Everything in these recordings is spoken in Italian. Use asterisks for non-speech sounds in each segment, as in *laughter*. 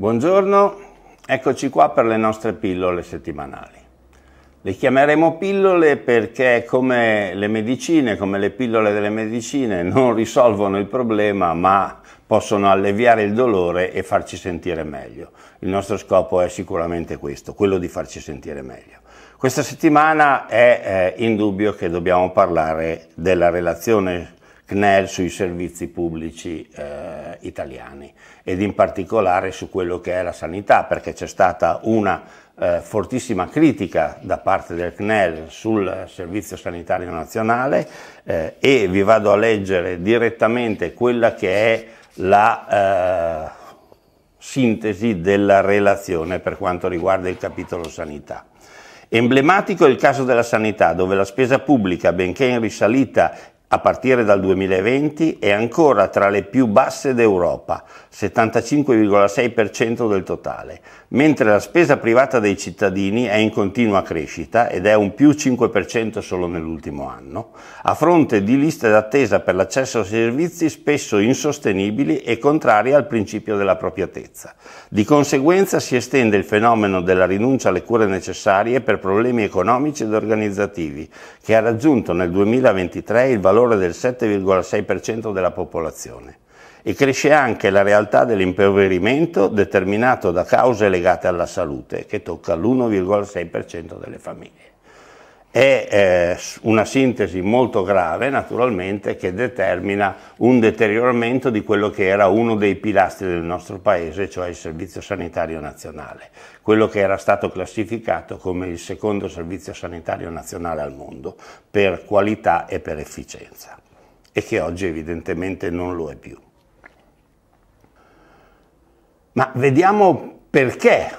Buongiorno, eccoci qua per le nostre pillole settimanali. Le chiameremo pillole perché come le medicine, come le pillole delle medicine, non risolvono il problema ma possono alleviare il dolore e farci sentire meglio. Il nostro scopo è sicuramente questo, quello di farci sentire meglio. Questa settimana è eh, indubbio che dobbiamo parlare della relazione CNEL sui servizi pubblici eh, italiani ed in particolare su quello che è la sanità, perché c'è stata una eh, fortissima critica da parte del CNEL sul Servizio Sanitario Nazionale eh, e vi vado a leggere direttamente quella che è la eh, sintesi della relazione per quanto riguarda il capitolo sanità. Emblematico è il caso della sanità, dove la spesa pubblica, benché in risalita a partire dal 2020 è ancora tra le più basse d'Europa, 75,6% del totale, mentre la spesa privata dei cittadini è in continua crescita ed è un più 5% solo nell'ultimo anno, a fronte di liste d'attesa per l'accesso a servizi spesso insostenibili e contrarie al principio della proprietezza. Di conseguenza si estende il fenomeno della rinuncia alle cure necessarie per problemi economici ed organizzativi, che ha raggiunto nel 2023 il valore valore del 7,6% della popolazione e cresce anche la realtà dell'impoverimento determinato da cause legate alla salute che tocca l'1,6% delle famiglie è eh, una sintesi molto grave naturalmente che determina un deterioramento di quello che era uno dei pilastri del nostro paese, cioè il Servizio Sanitario Nazionale, quello che era stato classificato come il secondo Servizio Sanitario Nazionale al mondo per qualità e per efficienza e che oggi evidentemente non lo è più. Ma vediamo perché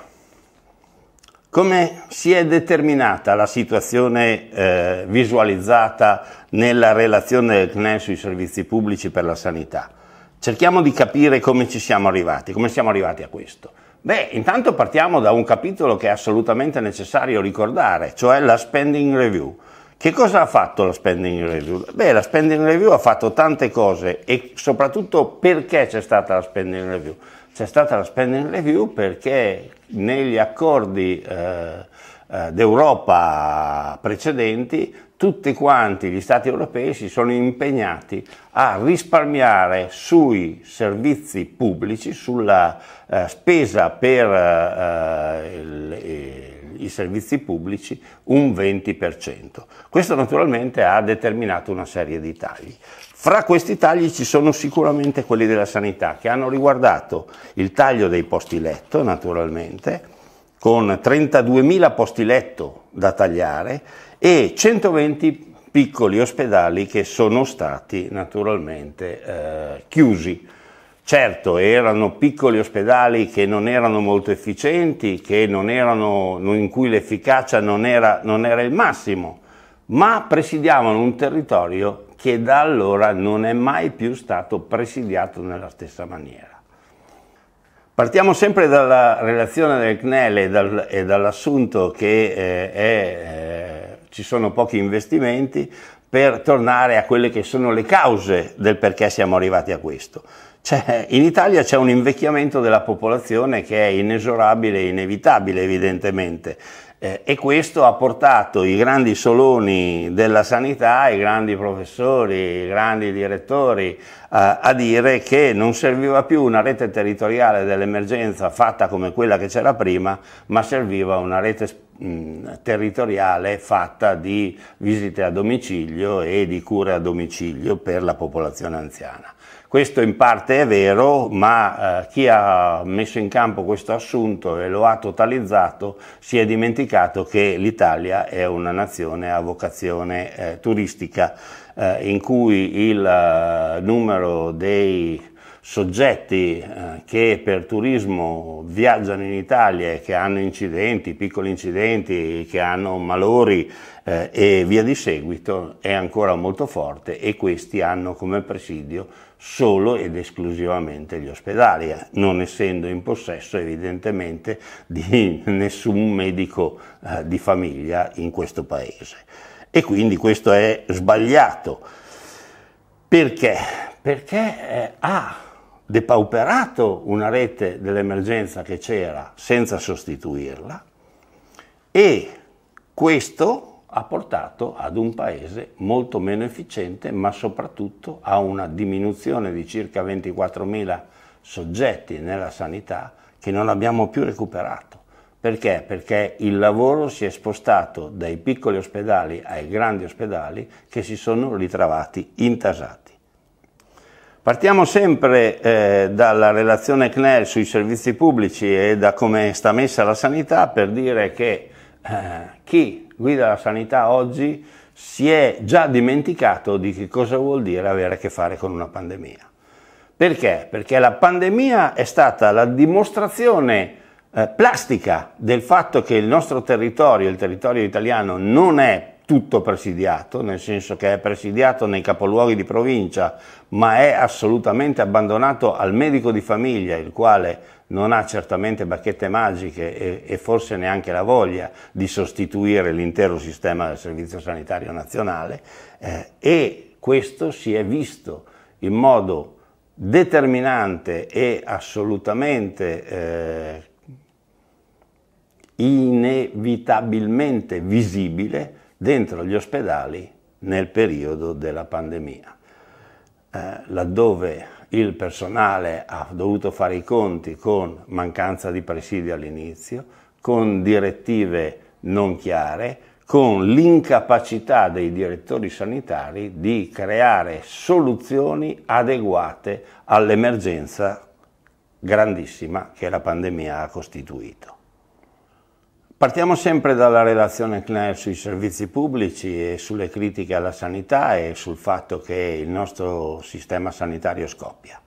come si è determinata la situazione eh, visualizzata nella relazione del CNE sui servizi pubblici per la sanità? Cerchiamo di capire come ci siamo arrivati, come siamo arrivati a questo. Beh, intanto partiamo da un capitolo che è assolutamente necessario ricordare, cioè la spending review. Che cosa ha fatto la spending review? Beh, la spending review ha fatto tante cose e soprattutto perché c'è stata la spending review? c'è stata la spending review perché negli accordi eh, eh, d'Europa precedenti tutti quanti gli stati europei si sono impegnati a risparmiare sui servizi pubblici, sulla eh, spesa per eh, il, i servizi pubblici un 20%. Questo naturalmente ha determinato una serie di tagli. Fra questi tagli ci sono sicuramente quelli della sanità che hanno riguardato il taglio dei posti letto naturalmente con 32.000 posti letto da tagliare e 120 piccoli ospedali che sono stati naturalmente eh, chiusi. Certo, erano piccoli ospedali che non erano molto efficienti, erano, in cui l'efficacia non era, non era il massimo, ma presidiavano un territorio che da allora non è mai più stato presidiato nella stessa maniera. Partiamo sempre dalla relazione del CNEL e, dal, e dall'assunto che eh, è, eh, ci sono pochi investimenti, per tornare a quelle che sono le cause del perché siamo arrivati a questo. C'è, in Italia c'è un invecchiamento della popolazione che è inesorabile e inevitabile evidentemente eh, e questo ha portato i grandi soloni della sanità, i grandi professori, i grandi direttori eh, a dire che non serviva più una rete territoriale dell'emergenza fatta come quella che c'era prima, ma serviva una rete speciale Mm, territoriale fatta di visite a domicilio e di cure a domicilio per la popolazione anziana. Questo in parte è vero, ma eh, chi ha messo in campo questo assunto e lo ha totalizzato si è dimenticato che l'Italia è una nazione a vocazione eh, turistica eh, in cui il eh, numero dei soggetti eh, che per turismo viaggiano in Italia e che hanno incidenti, piccoli incidenti, che hanno malori eh, e via di seguito è ancora molto forte e questi hanno come presidio solo ed esclusivamente gli ospedali, eh, non essendo in possesso evidentemente di *laughs* nessun medico eh, di famiglia in questo paese. E quindi questo è sbagliato. Perché? Perché eh, ha depauperato una rete dell'emergenza che c'era senza sostituirla e questo ha portato ad un paese molto meno efficiente ma soprattutto a una diminuzione di circa 24.000 soggetti nella sanità che non abbiamo più recuperato. Perché? Perché il lavoro si è spostato dai piccoli ospedali ai grandi ospedali che si sono ritrovati intasati. Partiamo sempre eh, dalla relazione CNEL sui servizi pubblici e da come sta messa la sanità per dire che eh, chi guida la sanità oggi si è già dimenticato di che cosa vuol dire avere a che fare con una pandemia. Perché? Perché la pandemia è stata la dimostrazione eh, plastica del fatto che il nostro territorio, il territorio italiano, non è tutto presidiato, nel senso che è presidiato nei capoluoghi di provincia, ma è assolutamente abbandonato al medico di famiglia, il quale non ha certamente bacchette magiche e, e forse neanche la voglia di sostituire l'intero sistema del Servizio Sanitario Nazionale eh, e questo si è visto in modo determinante e assolutamente eh, inevitabilmente visibile dentro gli ospedali nel periodo della pandemia, eh, laddove il personale ha dovuto fare i conti con mancanza di presidi all'inizio, con direttive non chiare, con l'incapacità dei direttori sanitari di creare soluzioni adeguate all'emergenza grandissima che la pandemia ha costituito. Partiamo sempre dalla relazione CNEL sui servizi pubblici e sulle critiche alla sanità e sul fatto che il nostro sistema sanitario scoppia.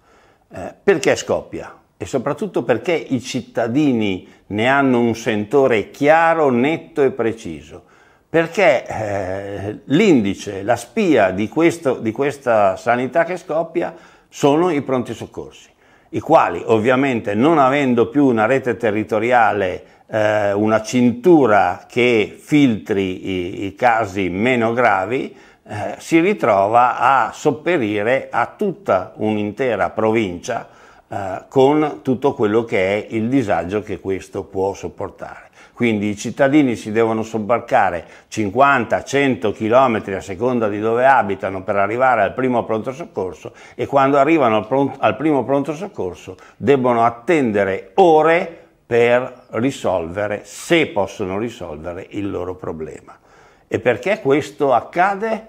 Eh, perché scoppia? E soprattutto perché i cittadini ne hanno un sentore chiaro, netto e preciso. Perché eh, l'indice, la spia di, questo, di questa sanità che scoppia sono i pronti soccorsi i quali ovviamente non avendo più una rete territoriale, eh, una cintura che filtri i, i casi meno gravi, eh, si ritrova a sopperire a tutta un'intera provincia eh, con tutto quello che è il disagio che questo può sopportare. Quindi i cittadini si devono sobbarcare 50-100 km a seconda di dove abitano per arrivare al primo pronto soccorso e quando arrivano al, pronto, al primo pronto soccorso debbono attendere ore per risolvere, se possono risolvere, il loro problema. E perché questo accade?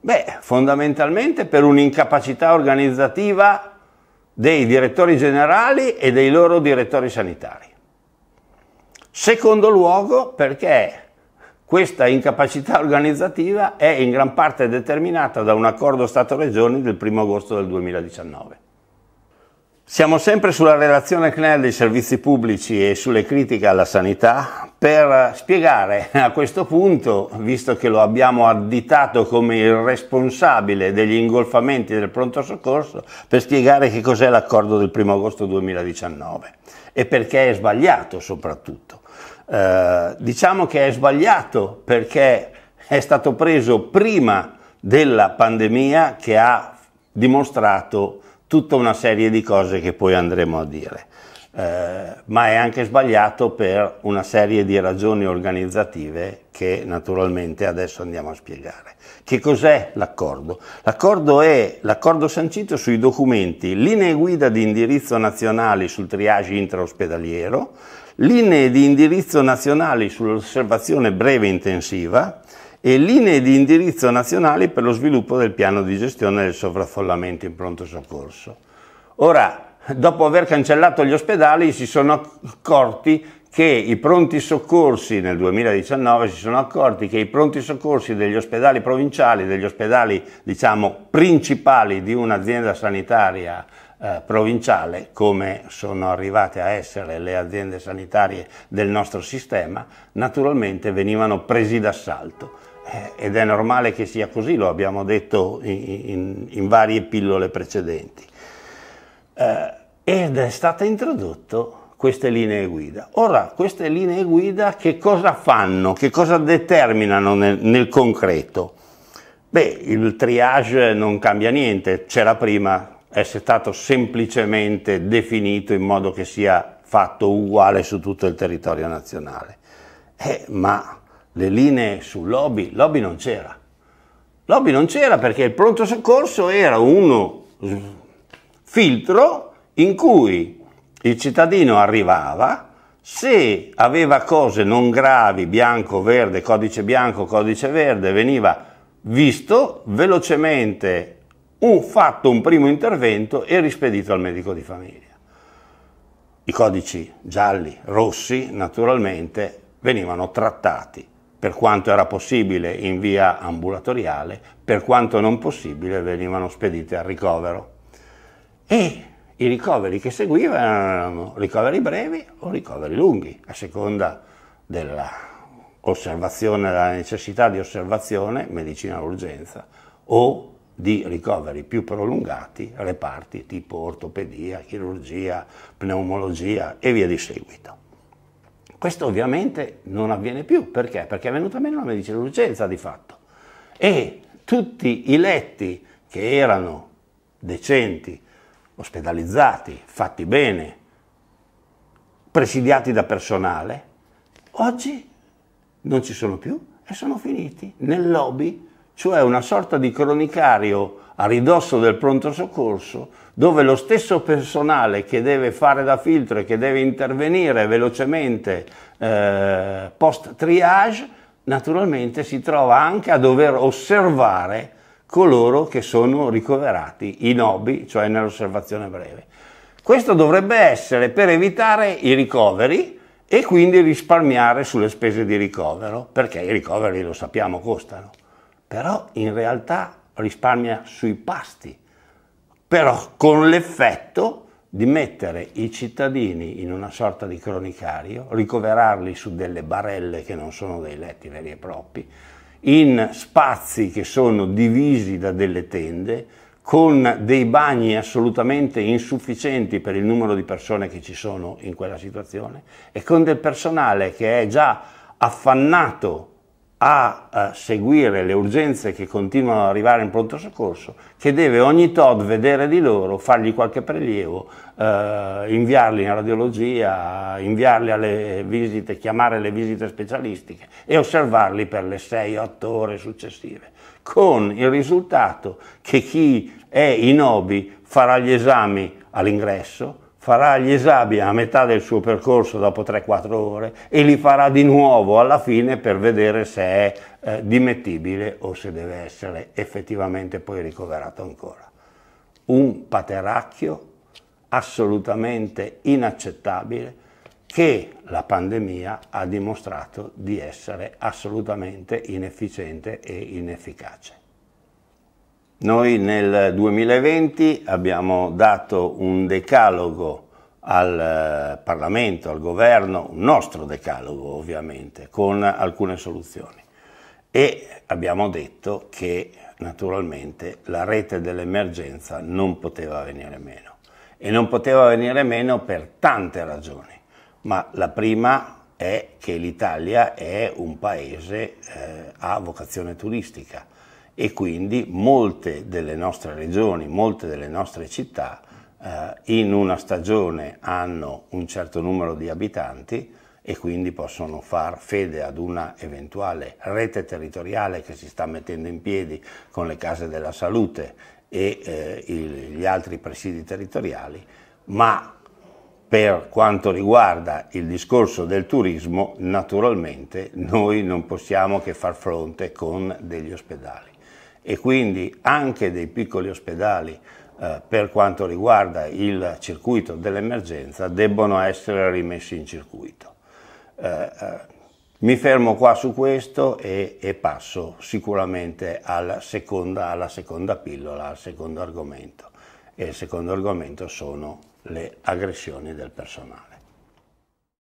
Beh, fondamentalmente per un'incapacità organizzativa dei direttori generali e dei loro direttori sanitari. Secondo luogo perché questa incapacità organizzativa è in gran parte determinata da un accordo Stato-Regioni del 1 agosto del 2019. Siamo sempre sulla relazione CNEL dei servizi pubblici e sulle critiche alla sanità per spiegare *laughs* a questo punto, visto che lo abbiamo additato come il responsabile degli ingolfamenti del pronto soccorso, per spiegare che cos'è l'accordo del 1 agosto 2019 e perché è sbagliato soprattutto. Eh, diciamo che è sbagliato perché è stato preso prima della pandemia che ha dimostrato tutta una serie di cose che poi andremo a dire. Eh, ma è anche sbagliato per una serie di ragioni organizzative che naturalmente adesso andiamo a spiegare. Che cos'è l'accordo? L'accordo è l'accordo sancito sui documenti, linee guida di indirizzo nazionali sul triage intraospedaliero, linee di indirizzo nazionali sull'osservazione breve intensiva, e linee di indirizzo nazionali per lo sviluppo del piano di gestione del sovraffollamento in pronto soccorso. Ora, dopo aver cancellato gli ospedali, si sono accorti che i pronti soccorsi nel 2019 si sono accorti che i pronti soccorsi degli ospedali provinciali, degli ospedali diciamo principali di un'azienda sanitaria eh, provinciale, come sono arrivate a essere le aziende sanitarie del nostro sistema, naturalmente venivano presi d'assalto. Eh, ed è normale che sia così, lo abbiamo detto in, in, in varie pillole precedenti. Eh, ed è stata introdotta queste linee guida. Ora, queste linee guida che cosa fanno, che cosa determinano nel, nel concreto? Beh, il triage non cambia niente, c'era prima, essere stato semplicemente definito in modo che sia fatto uguale su tutto il territorio nazionale. Eh, ma le linee su lobby, lobby non c'era. Lobby non c'era perché il pronto soccorso era uno filtro in cui il cittadino arrivava, se aveva cose non gravi, bianco, verde, codice bianco, codice verde, veniva visto velocemente un, fatto un primo intervento e rispedito al medico di famiglia. I codici gialli, rossi, naturalmente, venivano trattati per quanto era possibile in via ambulatoriale, per quanto non possibile venivano spediti al ricovero. E i ricoveri che seguivano erano ricoveri brevi o ricoveri lunghi, a seconda dell'osservazione, della necessità di osservazione, medicina urgenza, o di ricoveri più prolungati reparti tipo ortopedia, chirurgia, pneumologia e via di seguito. Questo ovviamente non avviene più, perché? Perché è venuta meno la medicina d'urgenza di fatto e tutti i letti che erano decenti, ospedalizzati, fatti bene, presidiati da personale, oggi non ci sono più e sono finiti nel lobby cioè una sorta di cronicario a ridosso del pronto soccorso, dove lo stesso personale che deve fare da filtro e che deve intervenire velocemente eh, post triage, naturalmente si trova anche a dover osservare coloro che sono ricoverati in OBI, cioè nell'osservazione breve. Questo dovrebbe essere per evitare i ricoveri e quindi risparmiare sulle spese di ricovero, perché i ricoveri lo sappiamo costano però in realtà risparmia sui pasti, però con l'effetto di mettere i cittadini in una sorta di cronicario, ricoverarli su delle barelle che non sono dei letti veri e propri, in spazi che sono divisi da delle tende, con dei bagni assolutamente insufficienti per il numero di persone che ci sono in quella situazione e con del personale che è già affannato a, seguire le urgenze che continuano ad arrivare in pronto soccorso, che deve ogni tot vedere di loro, fargli qualche prelievo, eh, inviarli in radiologia, inviarli alle visite, chiamare le visite specialistiche e osservarli per le 6-8 ore successive, con il risultato che chi è in OBI farà gli esami all'ingresso, farà gli esami a metà del suo percorso dopo 3-4 ore e li farà di nuovo alla fine per vedere se è eh, dimettibile o se deve essere effettivamente poi ricoverato ancora. Un pateracchio assolutamente inaccettabile che la pandemia ha dimostrato di essere assolutamente inefficiente e inefficace. Noi nel 2020 abbiamo dato un decalogo al eh, Parlamento, al governo, un nostro decalogo ovviamente, con alcune soluzioni e abbiamo detto che naturalmente la rete dell'emergenza non poteva venire meno e non poteva venire meno per tante ragioni, ma la prima è che l'Italia è un paese eh, a vocazione turistica e quindi molte delle nostre regioni, molte delle nostre città eh, in una stagione hanno un certo numero di abitanti e quindi possono far fede ad una eventuale rete territoriale che si sta mettendo in piedi con le case della salute e eh, il, gli altri presidi territoriali, ma per quanto riguarda il discorso del turismo, naturalmente noi non possiamo che far fronte con degli ospedali e quindi anche dei piccoli ospedali eh, per quanto riguarda il circuito dell'emergenza debbono essere rimessi in circuito. Eh, eh, mi fermo qua su questo e, e passo sicuramente alla seconda, alla seconda pillola, al secondo argomento. E il secondo argomento sono le aggressioni del personale.